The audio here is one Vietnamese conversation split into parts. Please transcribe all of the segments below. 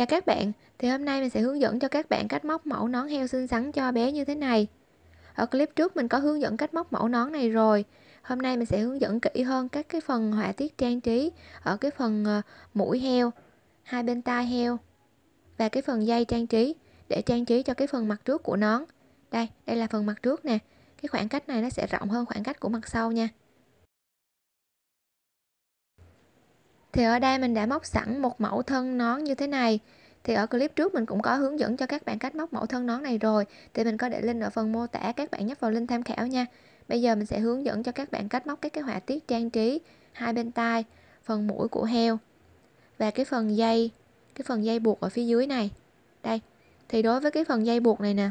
Chào các bạn, thì hôm nay mình sẽ hướng dẫn cho các bạn cách móc mẫu nón heo xinh xắn cho bé như thế này. Ở clip trước mình có hướng dẫn cách móc mẫu nón này rồi. Hôm nay mình sẽ hướng dẫn kỹ hơn các cái phần họa tiết trang trí ở cái phần ờ, mũi heo, hai bên tai heo và cái phần dây trang trí để trang trí cho cái phần mặt trước của nón. Đây, đây là phần mặt trước nè. Cái khoảng cách này nó sẽ rộng hơn khoảng cách của mặt sau nha. thì ở đây mình đã móc sẵn một mẫu thân nón như thế này thì ở clip trước mình cũng có hướng dẫn cho các bạn cách móc mẫu thân nón này rồi thì mình có để link ở phần mô tả các bạn nhấp vào link tham khảo nha bây giờ mình sẽ hướng dẫn cho các bạn cách móc các cái họa tiết trang trí hai bên tai phần mũi của heo và cái phần dây cái phần dây buộc ở phía dưới này đây thì đối với cái phần dây buộc này nè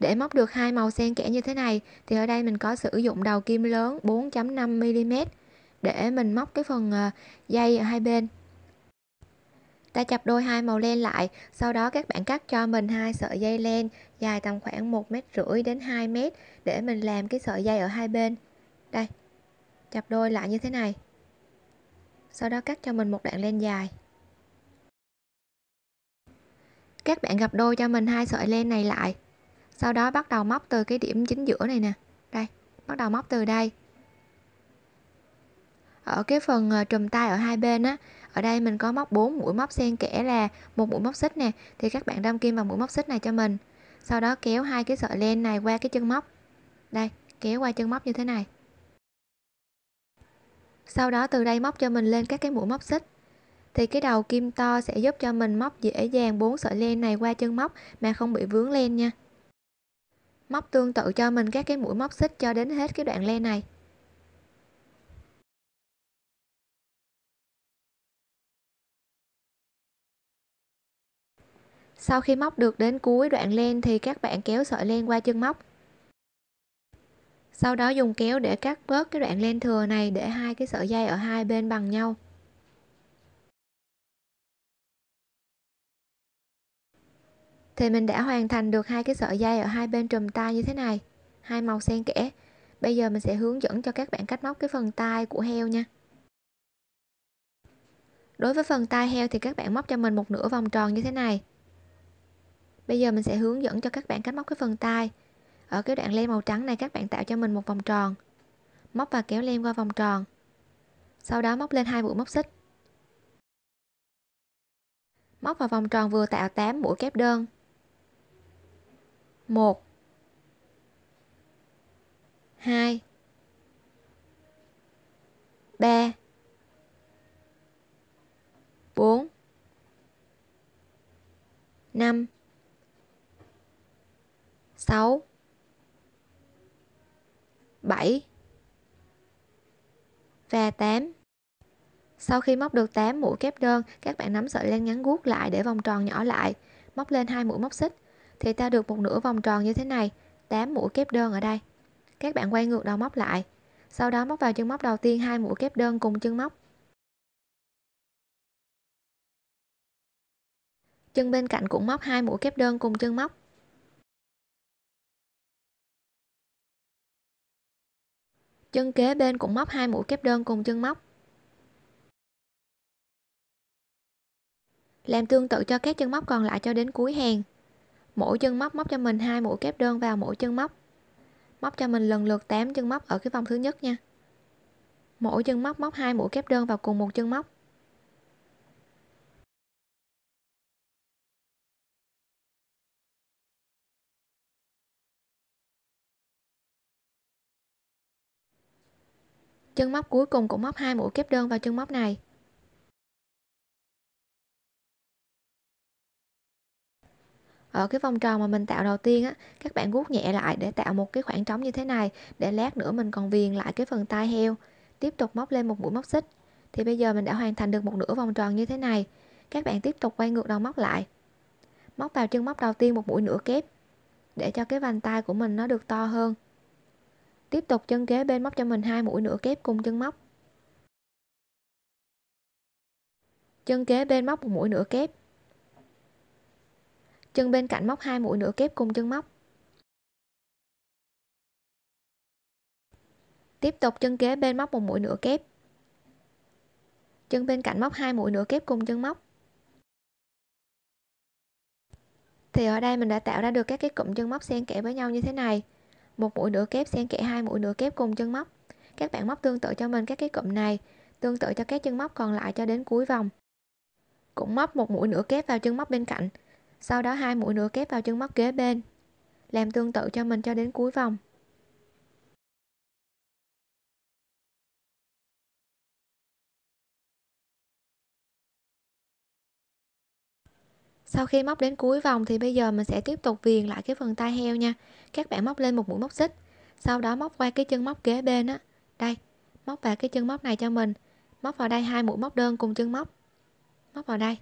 để móc được hai màu xen kẽ như thế này thì ở đây mình có sử dụng đầu kim lớn 4.5 mm để mình móc cái phần ờ, dây ở hai bên ta chập đôi hai màu len lại sau đó các bạn cắt cho mình hai sợi dây len dài tầm khoảng một mét rưỡi đến 2 mét để mình làm cái sợi dây ở hai bên đây chập đôi lại như thế này sau đó cắt cho mình một đoạn len dài các bạn gặp đôi cho mình hai sợi len này lại sau đó bắt đầu móc từ cái điểm chính giữa này nè đây bắt đầu móc từ đây ở cái phần ờ, trùm tay ở hai bên á ở đây mình có móc 4 mũi móc xen kẽ là một mũi móc xích nè thì các bạn đâm kim vào mũi móc xích này cho mình sau đó kéo hai cái sợi len này qua cái chân móc đây kéo qua chân móc như thế này sau đó từ đây móc cho mình lên các cái mũi móc xích thì cái đầu kim to sẽ giúp cho mình móc dễ dàng bốn sợi len này qua chân móc mà không bị vướng len nha móc tương tự cho mình các cái mũi móc xích cho đến hết cái đoạn len này Sau khi móc được đến cuối đoạn len thì các bạn kéo sợi len qua chân móc. Sau đó dùng kéo để cắt bớt cái đoạn len thừa này để hai cái sợi dây ở hai bên bằng nhau. Thì mình đã hoàn thành được hai cái sợi dây ở hai bên trùm tay như thế này, hai màu xen kẽ. Bây giờ mình sẽ hướng dẫn cho các bạn cách móc cái phần tai của heo nha. Đối với phần tai heo thì các bạn móc cho mình một nửa vòng tròn như thế này Bây giờ mình sẽ hướng dẫn cho các bạn cách móc cái phần tai Ở cái đoạn len màu trắng này các bạn tạo cho mình một vòng tròn. Móc và kéo len qua vòng tròn. Sau đó móc lên hai mũi móc xích. Móc vào vòng tròn vừa tạo 8 mũi kép đơn. 1 2 3 4 5 6 7 và 8 sau khi móc được 8 mũi kép đơn các bạn nắm sợi len ngắn guốc lại để vòng tròn nhỏ lại móc lên hai mũi móc xích thì ta được một nửa vòng tròn như thế này 8 mũi kép đơn ở đây các bạn quay ngược đầu móc lại sau đó móc vào chân móc đầu tiên hai mũi kép đơn cùng chân móc chân bên cạnh cũng móc hai mũi kép đơn cùng chân móc chân kế bên cũng móc hai mũi kép đơn cùng chân móc làm tương tự cho các chân móc còn lại cho đến cuối hàng mỗi chân móc móc cho mình hai mũi kép đơn vào mỗi chân móc móc cho mình lần lượt 8 chân móc ở cái vòng thứ nhất nha mỗi chân móc móc hai mũi kép đơn vào cùng một chân móc chân móc cuối cùng cũng móc hai mũi kép đơn vào chân móc này ở cái vòng tròn mà mình tạo đầu tiên á các bạn guốc nhẹ lại để tạo một cái khoảng trống như thế này để lát nữa mình còn viền lại cái phần tai heo tiếp tục móc lên một mũi móc xích thì bây giờ mình đã hoàn thành được một nửa vòng tròn như thế này các bạn tiếp tục quay ngược đầu móc lại móc vào chân móc đầu tiên một mũi nửa kép để cho cái vành tay của mình nó được to hơn tiếp tục chân kế bên móc cho mình hai mũi nửa kép cùng chân móc chân kế bên móc một mũi nửa kép chân bên cạnh móc hai mũi nửa kép cùng chân móc tiếp tục chân kế bên móc một mũi nửa kép chân bên cạnh móc hai mũi nửa kép cùng chân móc thì ở đây mình đã tạo ra được các cái cụm chân móc xen kẽ với nhau như thế này một mũi nửa kép xen kẽ hai mũi nửa kép cùng chân móc các bạn móc tương tự cho mình các cái cụm này tương tự cho các chân móc còn lại cho đến cuối vòng cũng móc một mũi nửa kép vào chân móc bên cạnh sau đó hai mũi nửa kép vào chân móc kế bên làm tương tự cho mình cho đến cuối vòng sau khi móc đến cuối vòng thì bây giờ mình sẽ tiếp tục viền lại cái phần tai heo nha các bạn móc lên một mũi móc xích sau đó móc qua cái chân móc kế bên á đây móc vào cái chân móc này cho mình móc vào đây hai mũi móc đơn cùng chân móc móc vào đây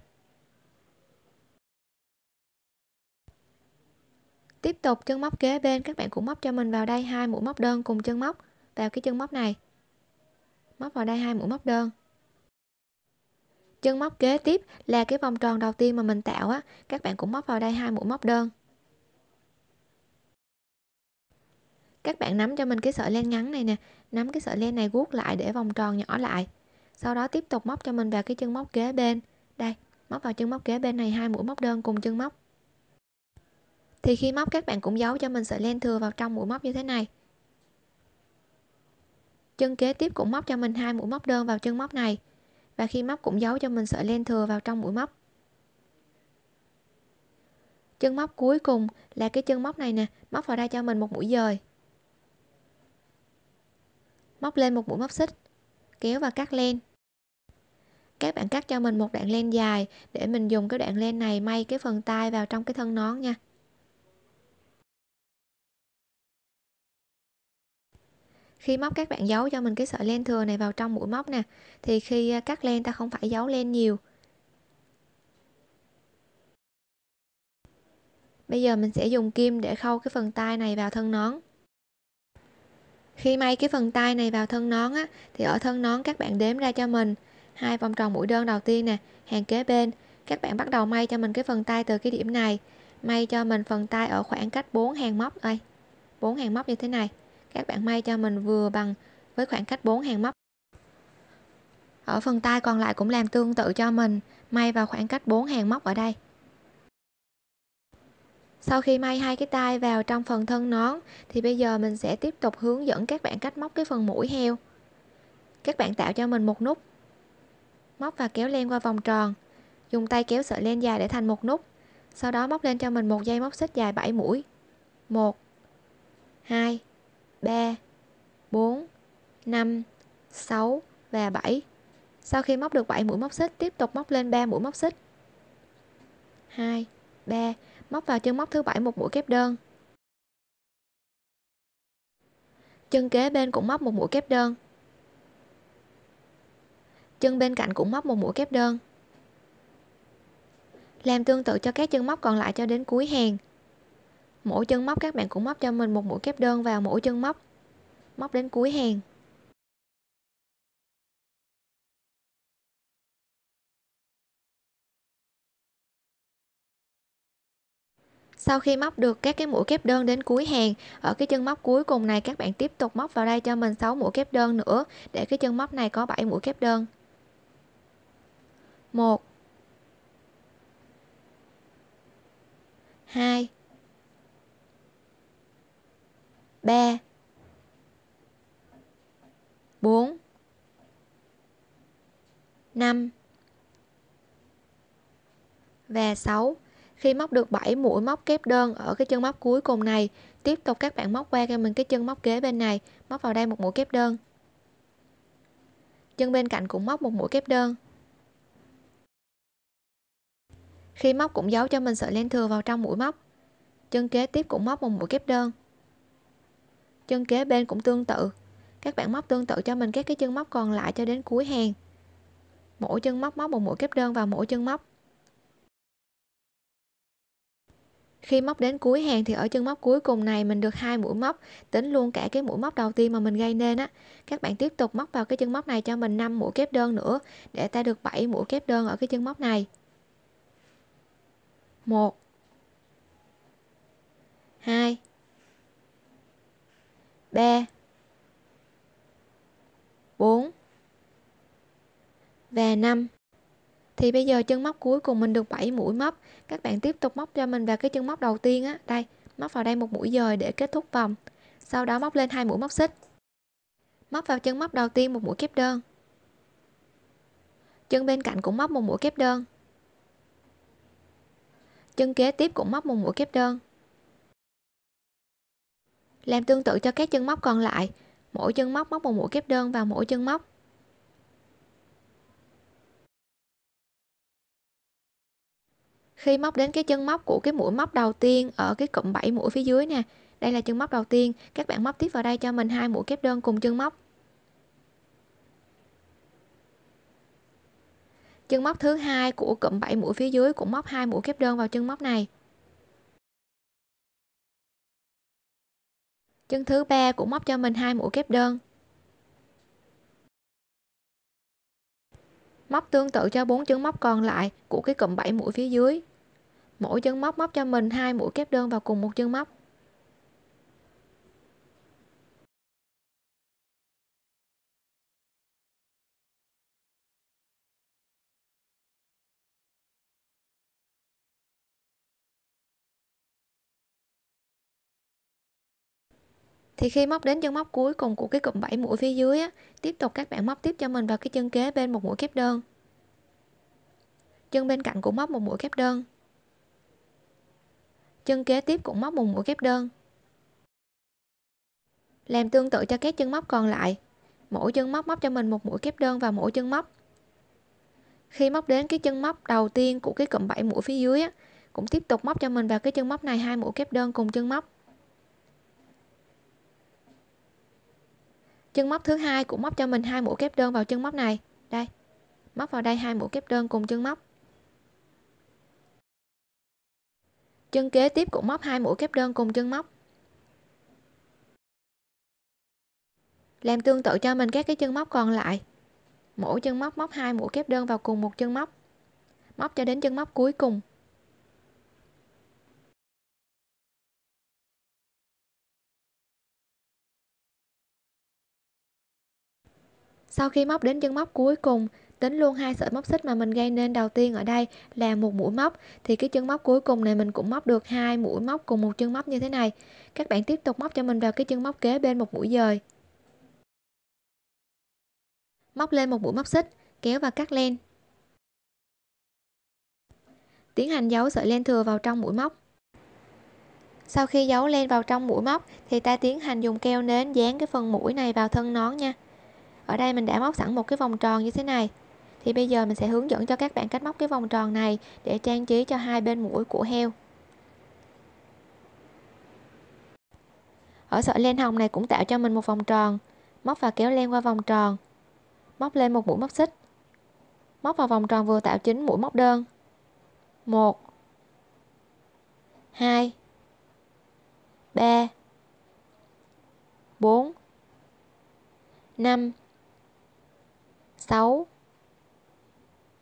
tiếp tục chân móc kế bên các bạn cũng móc cho mình vào đây hai mũi móc đơn cùng chân móc vào cái chân móc này móc vào đây hai mũi móc đơn chân móc kế tiếp là cái vòng tròn đầu tiên mà mình tạo á các bạn cũng móc vào đây hai mũi móc đơn các bạn nắm cho mình cái sợi len ngắn này nè nắm cái sợi len này guốc lại để vòng tròn nhỏ lại sau đó tiếp tục móc cho mình vào cái chân móc kế bên đây móc vào chân móc kế bên này hai mũi móc đơn cùng chân móc thì khi móc các bạn cũng giấu cho mình sợi len thừa vào trong mũi móc như thế này chân kế tiếp cũng móc cho mình hai mũi móc đơn vào chân móc này và khi móc cũng giấu cho mình sợi len thừa vào trong mũi móc chân móc cuối cùng là cái chân móc này nè móc vào đây cho mình một mũi dời móc lên một mũi móc xích kéo và cắt len các bạn cắt cho mình một đoạn len dài để mình dùng cái đoạn len này may cái phần tay vào trong cái thân nón nha khi móc các bạn giấu cho mình cái sợi len thừa này vào trong mũi móc nè thì khi à, cắt len ta không phải giấu len nhiều bây giờ mình sẽ dùng kim để khâu cái phần tay này vào thân nón khi may cái phần tay này vào thân nón á thì ở thân nón các bạn đếm ra cho mình hai vòng tròn mũi đơn đầu tiên nè hàng kế bên các bạn bắt đầu may cho mình cái phần tay từ cái điểm này may cho mình phần tay ở khoảng cách 4 hàng móc đây 4 hàng móc như thế này các bạn may cho mình vừa bằng với khoảng cách 4 hàng móc ở phần tay còn lại cũng làm tương tự cho mình may vào khoảng cách 4 hàng móc ở đây sau khi may hai cái tay vào trong phần thân nón thì bây giờ mình sẽ tiếp tục hướng dẫn các bạn cách móc cái phần mũi heo các bạn tạo cho mình một nút móc và kéo len qua vòng tròn dùng tay kéo sợi len dài để thành một nút sau đó móc lên cho mình một dây móc xích dài 7 mũi 1 2 3, 4, 5, 6 và 7. Sau khi móc được 7 mũi móc xích, tiếp tục móc lên 3 mũi móc xích. 2, 3, móc vào chân móc thứ 7 một mũi kép đơn. Chân kế bên cũng móc một mũi kép đơn. Chân bên cạnh cũng móc một mũi kép đơn. Làm tương tự cho các chân móc còn lại cho đến cuối hàng mỗi chân móc các bạn cũng móc cho mình một mũi kép đơn vào mỗi chân móc móc đến cuối hàng sau khi móc được các cái mũi kép đơn đến cuối hàng ở cái chân móc cuối cùng này các bạn tiếp tục móc vào đây cho mình 6 mũi kép đơn nữa để cái chân móc này có 7 mũi kép đơn 1 2 3 4 5 và 6 khi móc được 7 mũi móc kép đơn ở cái chân móc cuối cùng này tiếp tục các bạn móc qua cho mình cái chân móc kế bên này móc vào đây một mũi kép đơn chân bên cạnh cũng móc một mũi kép đơn khi móc cũng giấu cho mình sợi len thừa vào trong mũi móc chân kế tiếp cũng móc một mũi kép đơn chân kế bên cũng tương tự các bạn móc tương tự cho mình các cái chân móc còn lại cho đến cuối hàng mỗi chân móc móc một mũi kép đơn vào mỗi chân móc khi móc đến cuối hàng thì ở chân móc cuối cùng này mình được hai mũi móc tính luôn cả cái mũi móc đầu tiên mà mình gây nên á các bạn tiếp tục móc vào cái chân móc này cho mình 5 mũi kép đơn nữa để ta được 7 mũi kép đơn ở cái chân móc này một hai 3 4 và 5 thì bây giờ chân móc cuối cùng mình được 7 mũi móc các bạn tiếp tục móc cho mình vào cái chân móc đầu tiên á đây móc vào đây một mũi dời để kết thúc vòng sau đó móc lên hai mũi móc xích móc vào chân móc đầu tiên một mũi kép đơn chân bên cạnh cũng móc một mũi kép đơn chân kế tiếp cũng móc một mũi kép đơn làm tương tự cho các chân móc còn lại mỗi chân móc móc một mũi kép đơn vào mỗi chân móc khi móc đến cái chân móc của cái mũi móc đầu tiên ở cái cụm 7 mũi phía dưới nè đây là chân móc đầu tiên các bạn móc tiếp vào đây cho mình hai mũi kép đơn cùng chân móc chân móc thứ hai của cụm 7 mũi phía dưới cũng móc hai mũi kép đơn vào chân móc này chân thứ ba cũng móc cho mình hai mũi kép đơn móc tương tự cho bốn chân móc còn lại của cái cụm 7 mũi phía dưới mỗi chân móc móc cho mình hai mũi kép đơn vào cùng một chân móc thì khi móc đến chân móc cuối cùng của cái cụm 7 mũi phía dưới á, tiếp tục các bạn móc tiếp cho mình vào cái chân kế bên một mũi kép đơn chân bên cạnh cũng móc một mũi kép đơn chân kế tiếp cũng móc một mũi kép đơn làm tương tự cho các chân móc còn lại mỗi chân móc móc cho mình một mũi kép đơn vào mỗi chân móc khi móc đến cái chân móc đầu tiên của cái cụm 7 mũi phía dưới á, cũng tiếp tục móc cho mình vào cái chân móc này hai mũi kép đơn cùng chân móc chân móc thứ hai cũng móc cho mình hai mũi kép đơn vào chân móc này đây móc vào đây hai mũi kép đơn cùng chân móc chân kế tiếp cũng móc hai mũi kép đơn cùng chân móc làm tương tự cho mình các cái chân móc còn lại mỗi chân móc móc hai mũi kép đơn vào cùng một chân móc móc cho đến chân móc cuối cùng Sau khi móc đến chân móc cuối cùng, tính luôn hai sợi móc xích mà mình gây nên đầu tiên ở đây là một mũi móc thì cái chân móc cuối cùng này mình cũng móc được hai mũi móc cùng một chân móc như thế này. Các bạn tiếp tục móc cho mình vào cái chân móc kế bên một mũi dời. Móc lên một mũi móc xích, kéo và cắt len. Tiến hành giấu sợi len thừa vào trong mũi móc. Sau khi giấu len vào trong mũi móc thì ta tiến hành dùng keo nến dán cái phần mũi này vào thân nón nha ở đây mình đã móc sẵn một cái vòng tròn như thế này thì bây giờ mình sẽ hướng dẫn cho các bạn cách móc cái vòng tròn này để trang trí cho hai bên mũi của heo ở sợi len hồng này cũng tạo cho mình một vòng tròn móc và kéo len qua vòng tròn móc lên một mũi móc xích móc vào vòng tròn vừa tạo chính mũi móc đơn 1 2 3 4 5 6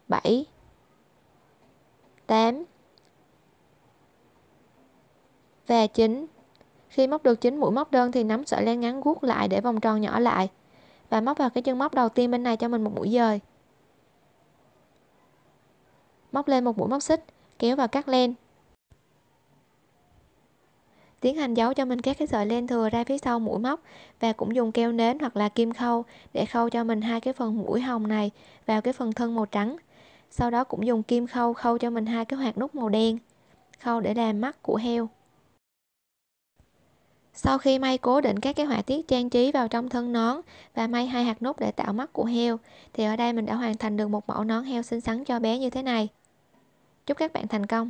7 8 và 9 khi móc được 9 mũi móc đơn thì nắm sợi len ngắn guốc lại để vòng tròn nhỏ lại và móc vào cái chân móc đầu tiên bên này cho mình một mũi dời móc lên một mũi móc xích kéo vào cắt len tiến hành giấu cho mình các cái sợi len thừa ra phía sau mũi móc và cũng dùng keo nến hoặc là kim khâu để khâu cho mình hai cái phần mũi hồng này vào cái phần thân màu trắng sau đó cũng dùng kim khâu khâu cho mình hai cái hoạt nút màu đen khâu để làm mắt của heo sau khi may cố định các cái họa tiết trang trí vào trong thân nón và may hai hạt nút để tạo mắt của heo thì ở đây mình đã hoàn thành được một mẫu nón heo xinh xắn cho bé như thế này chúc các bạn thành công